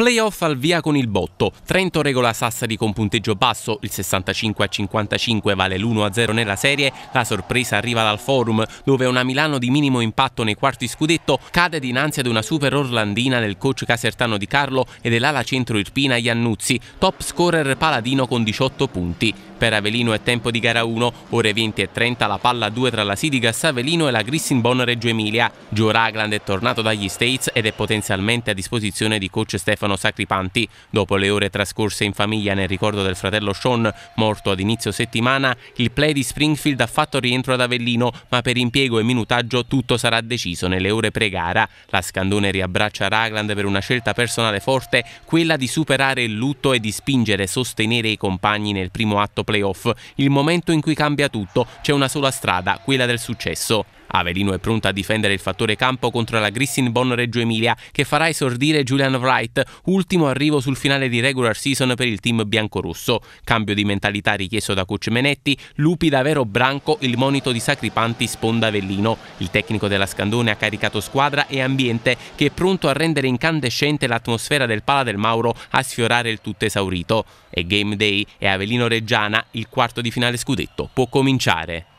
Playoff al via con il botto. Trento regola Sassari con punteggio basso, il 65 a 55 vale l'1 a 0 nella serie. La sorpresa arriva dal Forum, dove una Milano di minimo impatto nei quarti scudetto cade dinanzi ad una super orlandina del coach casertano di Carlo e dell'ala centro Irpina Iannuzzi, top scorer paladino con 18 punti. Per Avelino è tempo di gara 1, ore 20 e 30 la palla 2 tra la Sidigas Avelino e la Grissinbon Reggio Emilia. Joe Ragland è tornato dagli States ed è potenzialmente a disposizione di coach Stefano risultano sacripanti. Dopo le ore trascorse in famiglia nel ricordo del fratello Sean, morto ad inizio settimana, il play di Springfield ha fatto rientro ad Avellino, ma per impiego e minutaggio tutto sarà deciso nelle ore pre-gara. La Scandone riabbraccia Ragland per una scelta personale forte, quella di superare il lutto e di spingere e sostenere i compagni nel primo atto playoff, il momento in cui cambia tutto, c'è una sola strada, quella del successo. Avelino è pronto a difendere il fattore campo contro la Grissin Bonn Reggio Emilia che farà esordire Julian Wright, ultimo arrivo sul finale di regular season per il team biancorosso. Cambio di mentalità richiesto da coach Menetti, Lupi davvero branco il monito di Sacripanti sponda Avellino. Il tecnico della Scandone ha caricato squadra e ambiente che è pronto a rendere incandescente l'atmosfera del Pala del Mauro a sfiorare il tutto esaurito. È game day e Avelino Reggiana, il quarto di finale scudetto, può cominciare.